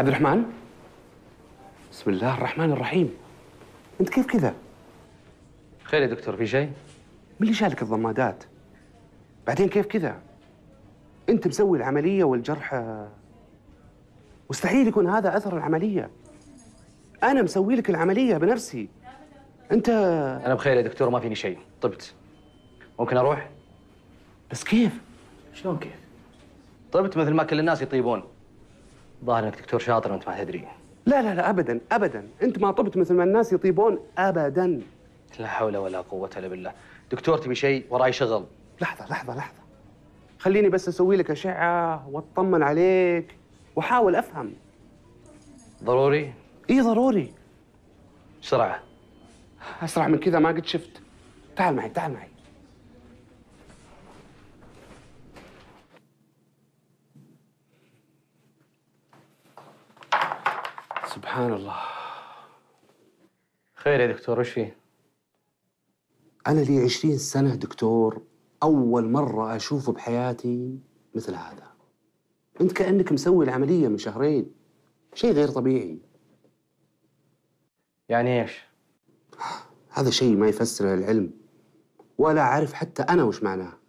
عبد الرحمن بسم الله الرحمن الرحيم انت كيف كذا خير يا دكتور في شيء من اللي شالك الضمادات بعدين كيف كذا انت مسوي العمليه والجرح آه، مستحيل يكون هذا اثر العمليه انا مسوي لك العمليه بنفسي انت انا بخير يا دكتور ما فيني شيء طبت ممكن اروح بس كيف شلون كيف طبت مثل ما كل الناس يطيبون ظاهر انك دكتور شاطر وانت ما تدري لا لا لا ابدا ابدا انت ما طبت مثل ما الناس يطيبون ابدا لا حول ولا قوه الا بالله دكتور تبي شيء وراي شغل لحظه لحظه لحظه خليني بس اسوي لك اشعه واطمن عليك واحاول افهم ضروري اي ضروري بسرعه اسرع من كذا ما قد شفت تعال معي تعال معي سبحان الله خير يا دكتور وش فيه؟ أنا لي عشرين سنة دكتور أول مرة أشوفه بحياتي مثل هذا أنت كأنك مسوي العملية من شهرين شيء غير طبيعي يعني إيش؟ هذا شيء ما يفسره العلم ولا أعرف حتى أنا وش معناه